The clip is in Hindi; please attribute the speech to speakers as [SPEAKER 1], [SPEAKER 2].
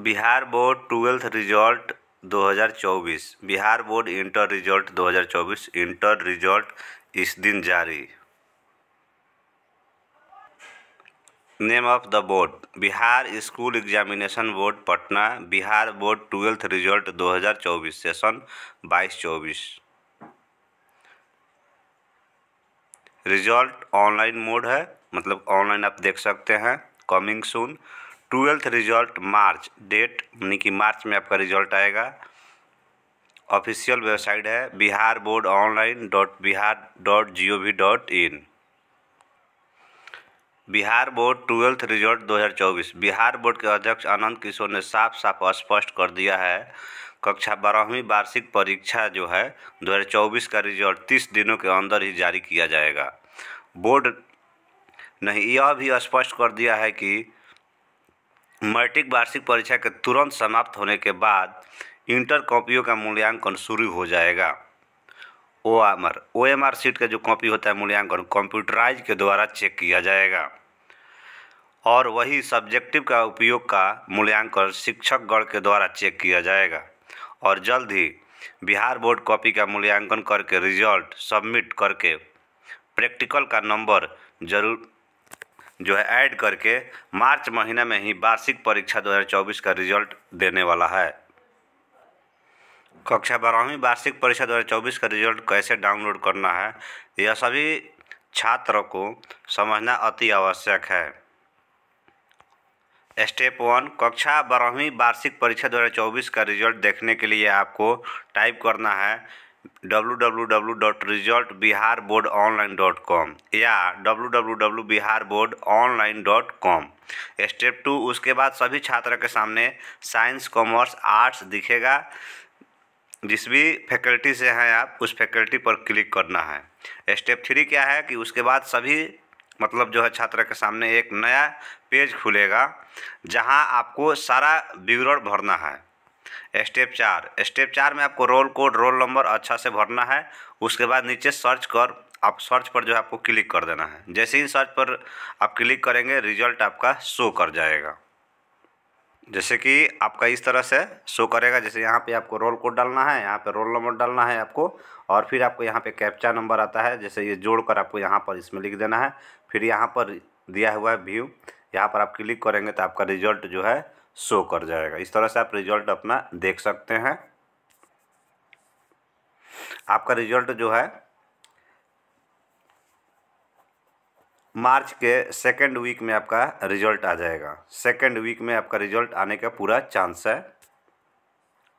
[SPEAKER 1] Bihar board twelfth result 2024 Bihar board inter result 2024 inter result इस दिन जारी name of the board Bihar school examination board Patna Bihar board twelfth result 2024 session 22-24 result online mode है मतलब ऑनलाइन आप देख सकते हैं coming soon twelfth result March date यानी कि मार्च में आपका रिजल्ट आएगा ऑफिशियल वेबसाइट है Bihar board online dot Bihar dot G O V dot in Bihar board twelfth result 2024 Bihar board के अध्यक्ष आनंद किशोर ने साफ साफ स्पष्ट कर दिया है कक्षा बारहवीं वार्षिक परीक्षा जो है 2024 का रिजल्ट 30 दिनों के अंदर ही जारी किया जाएगा बोर्ड ने यह भी स्पष्ट कर दिया है कि मैट्रिक वार्षिक परीक्षा के तुरंत समाप्त होने के बाद इंटर कॉपियों का मूल्यांकन शुरू हो जाएगा O M R O M R sheet का जो कॉपी होता है मूल्यांकन कंप्यूटराइज के द्वारा चेक किया जाएगा और वही सब्जेक्टिव का उपयोग का मूल्यांकन गण के द्वारा चेक किया जाएगा और जल्द ही बिहार बोर्ड कॉपी का मूल्यांकन करके रिजल्ट सबमिट करके प्रैक्टिकल का नंबर जरूर जो है ऐड करके मार्च महीने में ही वार्षिक परीक्षा 2024 का रिजल्ट देने वाला है कक्षा बारहवीं वार्षिक परीक्षा 2024 का रिजल्ट कैसे डाउनलोड करना है यह सभी छात्रों को समझना अति आवश्यक है स्टेप वन कक्षा बारहवीं वार्षिक परीक्षा 2024 का रिजल्ट देखने के लिए आपको टाइप करना है www.resultbiharboardonline.com या www.biharboardonline.com स्टेप टू उसके बाद सभी छात्र के सामने साइंस कॉमर्स आर्ट्स दिखेगा जिस भी फैकल्टी से हैं आप उस फैकल्टी पर क्लिक करना है स्टेप थ्री क्या है कि उसके बाद सभी मतलब जो है छात्र के सामने एक नया पेज खुलेगा जहां आपको सारा विवरण भरना है स्टेप चार स्टेप चार में आपको रोल कोड रोल नंबर अच्छा से भरना है उसके बाद नीचे सर्च कर आप सर्च पर जो है आपको क्लिक कर देना है जैसे ही सर्च पर आप क्लिक करेंगे रिजल्ट आपका शो कर जाएगा जैसे कि आपका इस तरह से शो करेगा जैसे यहाँ पे आपको रोल कोड डालना है यहाँ पे रोल नंबर डालना है आपको और फिर आपको यहाँ पे कैप्चा नंबर आता है जैसे ये जोड़ कर आपको यहाँ पर इसमें लिख देना है फिर यहाँ पर दिया हुआ है व्यू यहाँ पर आप क्लिक करेंगे तो आपका रिजल्ट जो है शो कर जाएगा इस तरह से आप रिजल्ट अपना देख सकते हैं आपका रिजल्ट जो है मार्च के सेकेंड वीक में आपका रिजल्ट आ जाएगा सेकेंड वीक में आपका रिजल्ट आने का पूरा चांस है